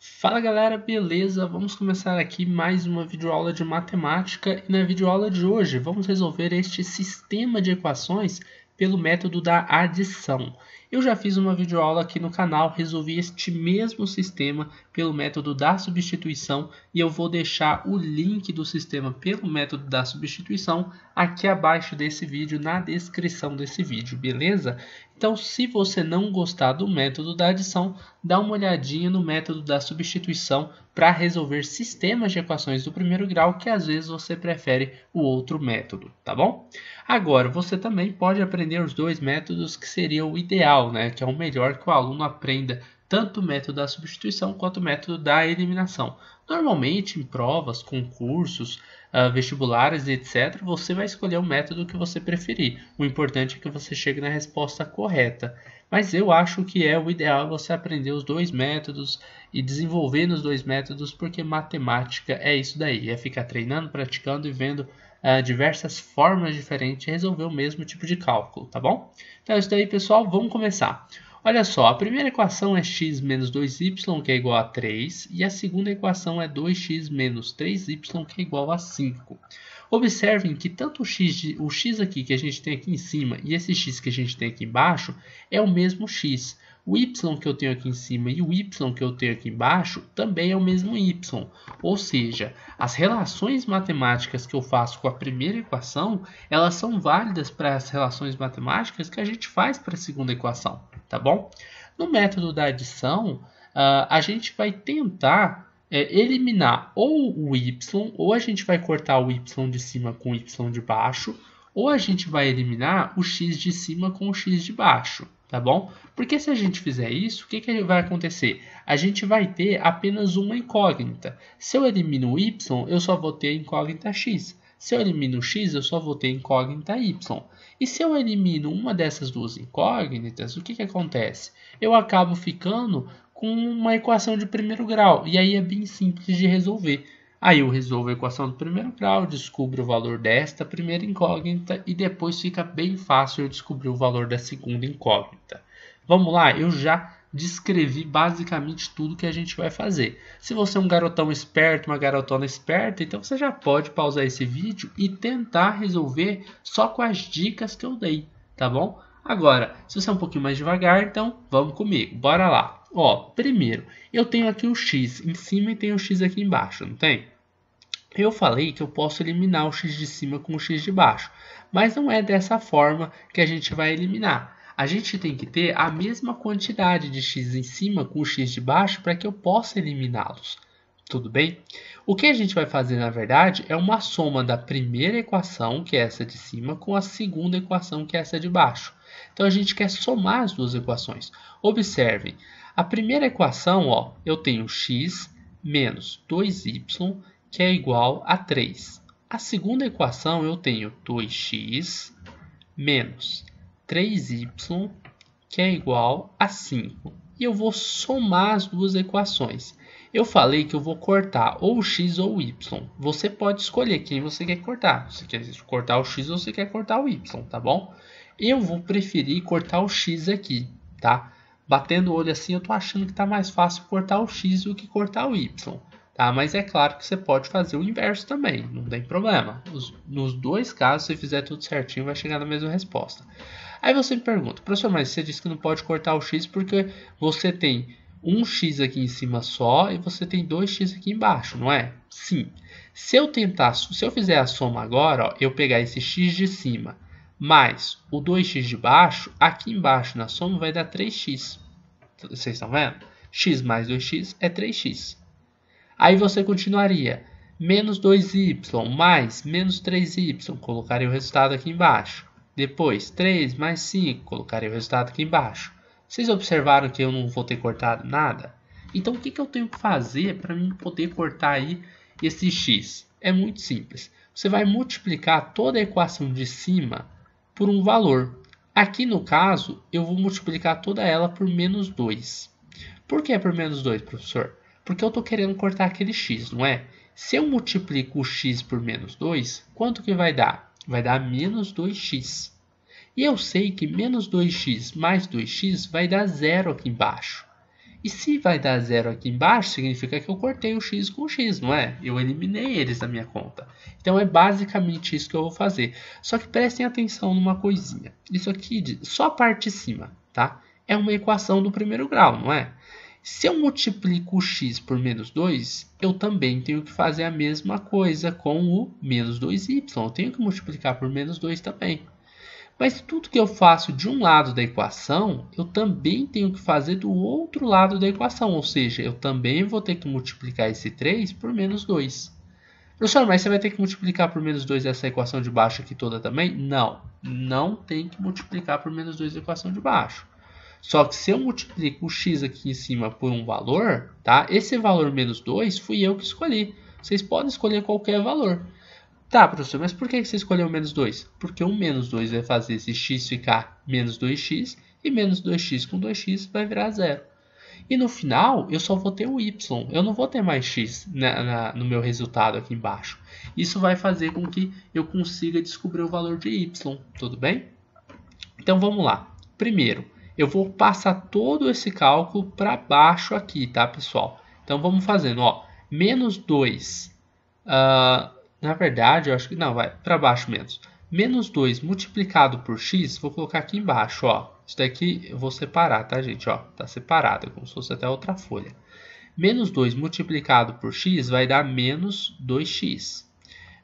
Fala galera, beleza? Vamos começar aqui mais uma videoaula de matemática e na videoaula de hoje vamos resolver este sistema de equações pelo método da adição. Eu já fiz uma videoaula aqui no canal, resolvi este mesmo sistema pelo método da substituição e eu vou deixar o link do sistema pelo método da substituição aqui abaixo desse vídeo, na descrição desse vídeo, beleza? Então, se você não gostar do método da adição, dá uma olhadinha no método da substituição para resolver sistemas de equações do primeiro grau que às vezes você prefere o outro método, tá bom? Agora, você também pode aprender os dois métodos que seria o ideal né, que é o melhor que o aluno aprenda tanto o método da substituição quanto o método da eliminação. Normalmente, em provas, concursos, ah, vestibulares, etc., você vai escolher o método que você preferir. O importante é que você chegue na resposta correta. Mas eu acho que é o ideal você aprender os dois métodos e desenvolver nos dois métodos, porque matemática é isso daí: é ficar treinando, praticando e vendo uh, diversas fórmulas diferentes e resolver o mesmo tipo de cálculo, tá bom? Então é isso daí, pessoal. Vamos começar. Olha só, a primeira equação é x menos 2y, que é igual a 3, e a segunda equação é 2x menos 3y, que é igual a 5. Observem que tanto o x, de, o x aqui que a gente tem aqui em cima e esse x que a gente tem aqui embaixo é o mesmo x o y que eu tenho aqui em cima e o y que eu tenho aqui embaixo também é o mesmo y. Ou seja, as relações matemáticas que eu faço com a primeira equação, elas são válidas para as relações matemáticas que a gente faz para a segunda equação, tá bom? No método da adição, ah, a gente vai tentar eh, eliminar ou o y, ou a gente vai cortar o y de cima com o y de baixo, ou a gente vai eliminar o x de cima com o x de baixo, tá bom? Porque se a gente fizer isso, o que, que vai acontecer? A gente vai ter apenas uma incógnita. Se eu elimino o y, eu só vou ter a incógnita x. Se eu elimino x, eu só vou ter a incógnita y. E se eu elimino uma dessas duas incógnitas, o que, que acontece? Eu acabo ficando com uma equação de primeiro grau, e aí é bem simples de resolver. Aí eu resolvo a equação do primeiro grau, descubro o valor desta primeira incógnita e depois fica bem fácil eu descobrir o valor da segunda incógnita. Vamos lá, eu já descrevi basicamente tudo que a gente vai fazer. Se você é um garotão esperto, uma garotona esperta, então você já pode pausar esse vídeo e tentar resolver só com as dicas que eu dei, tá bom? Agora, se você é um pouquinho mais devagar, então vamos comigo, bora lá. Ó, primeiro, eu tenho aqui o x em cima e tenho o x aqui embaixo, não tem? Eu falei que eu posso eliminar o x de cima com o x de baixo, mas não é dessa forma que a gente vai eliminar. A gente tem que ter a mesma quantidade de x em cima com o x de baixo para que eu possa eliminá-los. Tudo bem? O que a gente vai fazer, na verdade, é uma soma da primeira equação, que é essa de cima, com a segunda equação, que é essa de baixo. Então, a gente quer somar as duas equações. Observem, a primeira equação, ó, eu tenho x menos 2y, que é igual a 3. A segunda equação, eu tenho 2x menos 3y, que é igual a 5. E eu vou somar as duas equações. Eu falei que eu vou cortar ou o x ou o y. Você pode escolher quem você quer cortar. Você quer cortar o x ou você quer cortar o y, tá bom? Eu vou preferir cortar o x aqui, tá? Batendo o olho assim, eu tô achando que tá mais fácil cortar o x do que cortar o y. Tá? Mas é claro que você pode fazer o inverso também, não tem problema. nos dois casos, se fizer tudo certinho, vai chegar na mesma resposta. Aí você me pergunta, professor, mas você disse que não pode cortar o x porque você tem um x aqui em cima só e você tem 2x aqui embaixo, não é? Sim. Se eu tentar, se eu fizer a soma agora, ó, eu pegar esse x de cima mais o 2x de baixo, aqui embaixo na soma vai dar 3x. Vocês estão vendo? x mais 2x é 3x. Aí você continuaria menos 2y mais menos 3y, colocaria o resultado aqui embaixo. Depois, 3 mais 5, colocaria o resultado aqui embaixo. Vocês observaram que eu não vou ter cortado nada? Então o que, que eu tenho que fazer para mim poder cortar aí esse x? É muito simples. Você vai multiplicar toda a equação de cima por um valor. Aqui no caso, eu vou multiplicar toda ela por menos 2. Por que por menos 2, professor? Porque eu estou querendo cortar aquele x, não é? Se eu multiplico o x por menos 2, quanto que vai dar? Vai dar menos 2x. E eu sei que menos 2x mais 2x vai dar zero aqui embaixo. E se vai dar zero aqui embaixo, significa que eu cortei o x com o x, não é? Eu eliminei eles da minha conta. Então é basicamente isso que eu vou fazer. Só que prestem atenção numa coisinha. Isso aqui, só a parte de cima, tá? É uma equação do primeiro grau, não é? Se eu multiplico o x por menos 2, eu também tenho que fazer a mesma coisa com o menos 2y. Eu tenho que multiplicar por menos 2 também. Mas tudo que eu faço de um lado da equação, eu também tenho que fazer do outro lado da equação, ou seja, eu também vou ter que multiplicar esse 3 por menos 2. Professor, mas você vai ter que multiplicar por menos 2 essa equação de baixo aqui toda também? Não, não tem que multiplicar por menos 2 a equação de baixo. Só que se eu multiplico o x aqui em cima por um valor, tá? esse valor menos 2 fui eu que escolhi. Vocês podem escolher qualquer valor. Tá, professor, mas por que você escolheu menos 2? Porque o menos 2 vai fazer esse x ficar menos 2x, e menos 2x com 2x vai virar zero. E no final, eu só vou ter o y, eu não vou ter mais x na, na, no meu resultado aqui embaixo. Isso vai fazer com que eu consiga descobrir o valor de y, tudo bem? Então vamos lá. Primeiro, eu vou passar todo esse cálculo para baixo aqui, tá, pessoal? Então vamos fazendo, ó, menos 2 uh, ah, na verdade, eu acho que não, vai para baixo menos. Menos 2 multiplicado por x, vou colocar aqui embaixo, ó. Isso daqui eu vou separar, tá, gente? Ó, tá separado, é como se fosse até outra folha. Menos 2 multiplicado por x vai dar menos 2x.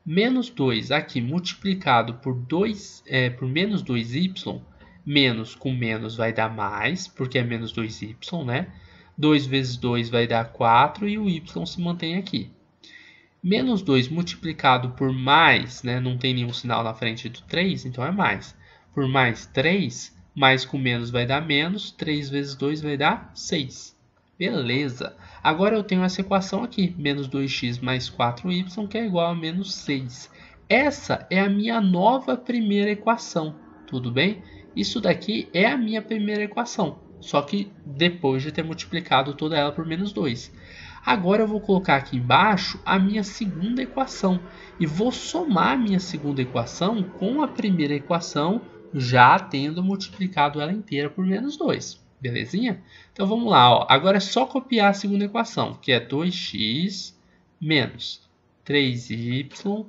Menos 2 aqui multiplicado por, 2, é, por menos 2y, menos com menos vai dar mais, porque é menos 2y, né? 2 vezes 2 vai dar 4 e o y se mantém aqui menos 2 multiplicado por mais, né, não tem nenhum sinal na frente do 3, então é mais. Por mais 3, mais com menos vai dar menos, 3 vezes 2 vai dar 6. Beleza. Agora eu tenho essa equação aqui, menos 2x mais 4y, que é igual a menos 6. Essa é a minha nova primeira equação, tudo bem? Isso daqui é a minha primeira equação, só que depois de ter multiplicado toda ela por menos 2. Agora eu vou colocar aqui embaixo a minha segunda equação e vou somar a minha segunda equação com a primeira equação, já tendo multiplicado ela inteira por menos 2. Belezinha? Então vamos lá, ó. agora é só copiar a segunda equação, que é 2x menos 3y,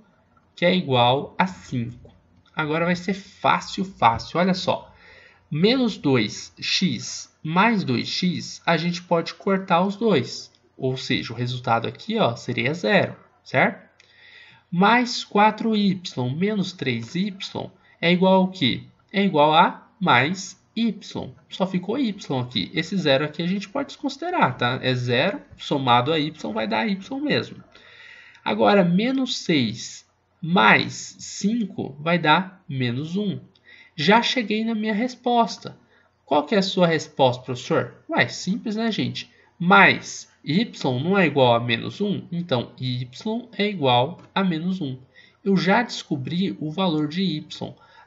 que é igual a 5. Agora vai ser fácil, fácil. Olha só, menos 2x mais 2x, a gente pode cortar os dois. Ou seja, o resultado aqui ó, seria zero, certo? Mais 4y menos 3y é igual ao quê? É igual a mais y. Só ficou y aqui. Esse zero aqui a gente pode desconsiderar, tá? É zero somado a y vai dar y mesmo. Agora, menos 6 mais 5 vai dar menos 1. Já cheguei na minha resposta. Qual que é a sua resposta, professor? Ué, simples, né, gente? Mais y não é igual a menos 1, então y é igual a menos 1. Eu já descobri o valor de y.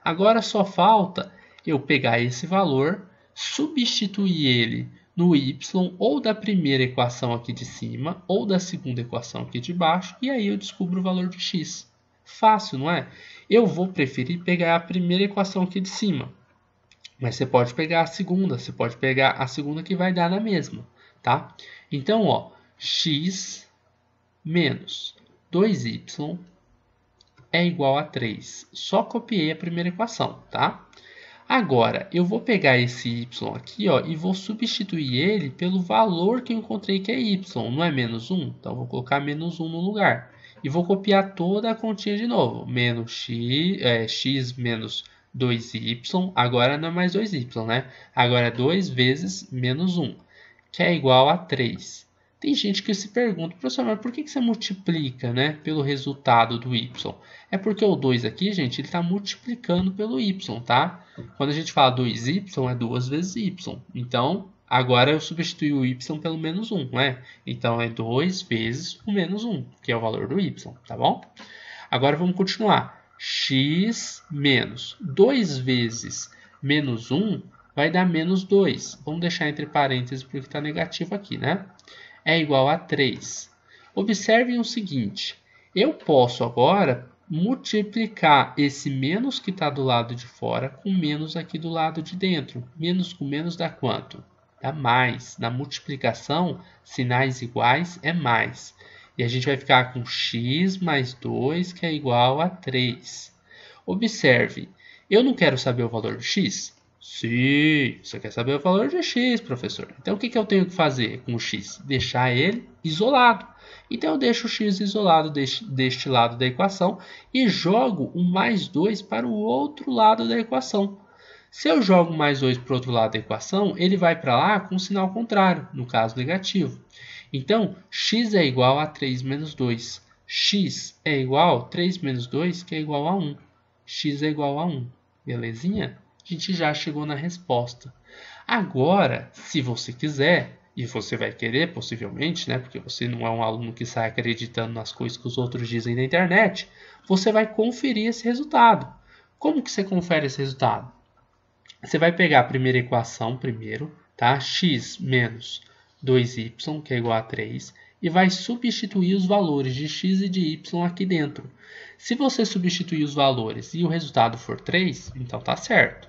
Agora só falta eu pegar esse valor, substituir ele no y ou da primeira equação aqui de cima ou da segunda equação aqui de baixo e aí eu descubro o valor de x. Fácil, não é? Eu vou preferir pegar a primeira equação aqui de cima. Mas você pode pegar a segunda, você pode pegar a segunda que vai dar na mesma, tá? Então, ó, x menos 2y é igual a 3. Só copiei a primeira equação, tá? Agora, eu vou pegar esse y aqui ó, e vou substituir ele pelo valor que eu encontrei que é y, não é menos 1? Então, vou colocar menos 1 no lugar. E vou copiar toda a continha de novo. Menos x, é, x menos 2y, agora não é mais 2y, né? Agora é 2 vezes menos 1 que é igual a 3. Tem gente que se pergunta, professor, mas por que, você multiplica né, pelo resultado do y? É porque o 2 aqui, gente, ele está multiplicando pelo y, tá? Quando a gente fala 2y, é 2 vezes y. Então, agora eu substituí o y pelo menos 1, né? Então, é 2 vezes o menos 1, que é o valor do y, tá bom? Agora, vamos continuar. x menos 2 vezes menos 1 vai dar menos 2. Vamos deixar entre parênteses porque está negativo aqui, né? É igual a 3. Observem o seguinte, eu posso agora multiplicar esse menos que está do lado de fora com menos aqui do lado de dentro. Menos com menos dá quanto? Dá mais. Na multiplicação, sinais iguais é mais. E a gente vai ficar com x mais 2, que é igual a 3. Observe, eu não quero saber o valor de x, Sim, você quer saber o valor de x, professor. Então o que, que eu tenho que fazer com o x? Deixar ele isolado. Então eu deixo o x isolado deste, deste lado da equação e jogo o mais 2 para o outro lado da equação. Se eu jogo mais 2 para o outro lado da equação, ele vai para lá com um sinal contrário, no caso negativo. Então, x é igual a 3 menos 2. x é igual a 3 menos 2, que é igual a 1. x é igual a 1. Belezinha? a gente já chegou na resposta. Agora, se você quiser, e você vai querer possivelmente, né, porque você não é um aluno que sai acreditando nas coisas que os outros dizem na internet, você vai conferir esse resultado. Como que você confere esse resultado? Você vai pegar a primeira equação primeiro, tá? x menos 2y, que é igual a 3, e vai substituir os valores de x e de y aqui dentro. Se você substituir os valores e o resultado for 3, então tá certo.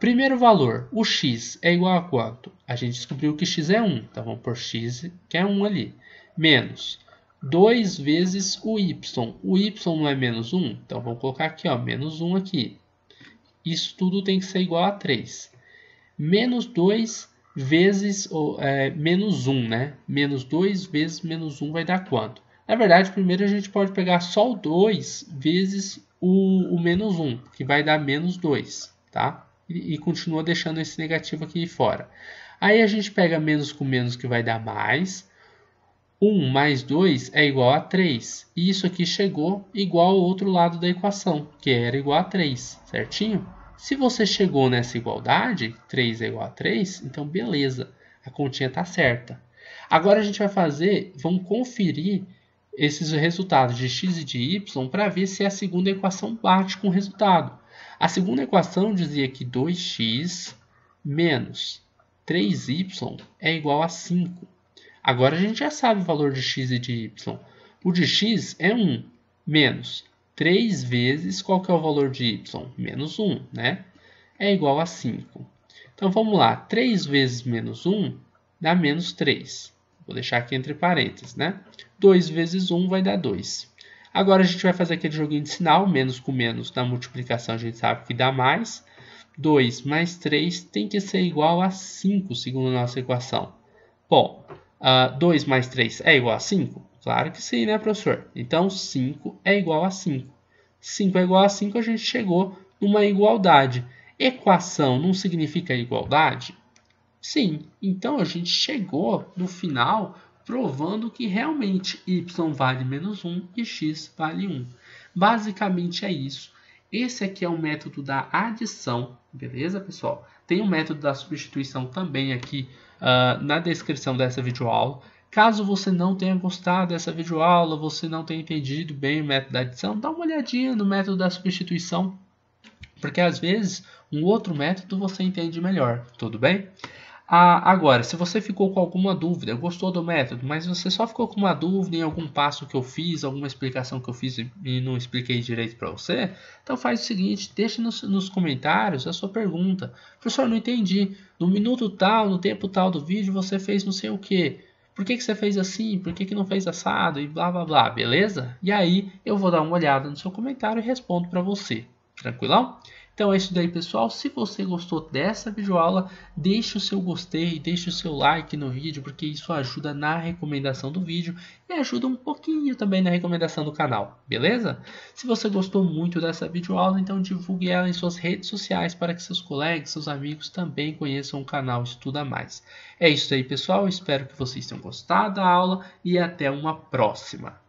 Primeiro valor, o x é igual a quanto? A gente descobriu que x é 1, então vamos por x, que é 1 ali. Menos 2 vezes o y. O y não é menos 1, então vamos colocar aqui, ó, menos 1 aqui. Isso tudo tem que ser igual a 3. Menos 2 vezes é, menos 1, né? Menos 2 vezes menos 1 vai dar quanto? Na verdade, primeiro a gente pode pegar só o 2 vezes o, o menos 1, que vai dar menos 2, Tá? e, continua deixando esse negativo aqui fora. Aí a gente pega menos com menos que vai dar mais. 1 mais 2 é igual a 3. E isso aqui chegou igual ao outro lado da equação, que era igual a 3, certinho? Se você chegou nessa igualdade, 3 é igual a 3, então beleza, a continha está certa. Agora a gente vai fazer, vamos conferir esses resultados de x e de y para ver se é a segunda equação bate com o resultado. A segunda equação dizia que 2x menos 3y é igual a 5. Agora a gente já sabe o valor de x e de y. O de x é 1 menos 3 vezes qual que é o valor de y? Menos 1, né? É igual a 5. Então vamos lá, 3 vezes menos 1 dá menos 3. Vou deixar aqui entre parênteses, né? 2 vezes 1 vai dar 2. Agora a gente vai fazer aquele joguinho de sinal, menos com menos na multiplicação a gente sabe que dá mais. 2 mais 3 tem que ser igual a 5, segundo a nossa equação. Bom, uh, ah, 2 mais 3 é igual a 5? Claro que sim, né, professor? Então, 5 é igual a 5. 5 é igual a 5, a gente chegou numa igualdade. Equação não significa igualdade? Sim, então a gente chegou no final provando que realmente y vale menos 1 e x vale 1. Basicamente é isso. Esse aqui é o método da adição, beleza, pessoal? Tem o um método da substituição também aqui uh, na descrição dessa videoaula. Caso você não tenha gostado dessa videoaula, você não tenha entendido bem o método da adição, dá uma olhadinha no método da substituição, porque às vezes um outro método você entende melhor, tudo bem? Ah, agora, se você ficou com alguma dúvida, gostou do método, mas você só ficou com uma dúvida em algum passo que eu fiz, alguma explicação que eu fiz e não expliquei direito para você, então faz o seguinte, deixe nos, nos comentários a sua pergunta. Professor, não entendi. No minuto tal, no tempo tal do vídeo, você fez não sei o quê. Por que, que você fez assim? Por que, que não fez assado? E blá blá blá, beleza? E aí eu vou dar uma olhada no seu comentário e respondo para você. Tranquilão? Então é isso daí, pessoal. Se você gostou dessa videoaula, deixe o seu gostei, deixe o seu like no vídeo, porque isso ajuda na recomendação do vídeo e ajuda um pouquinho também na recomendação do canal, beleza? Se você gostou muito dessa videoaula, então divulgue ela em suas redes sociais para que seus colegas, seus amigos também conheçam o canal Estuda Mais. É isso aí, pessoal. Espero que vocês tenham gostado da aula e até uma próxima.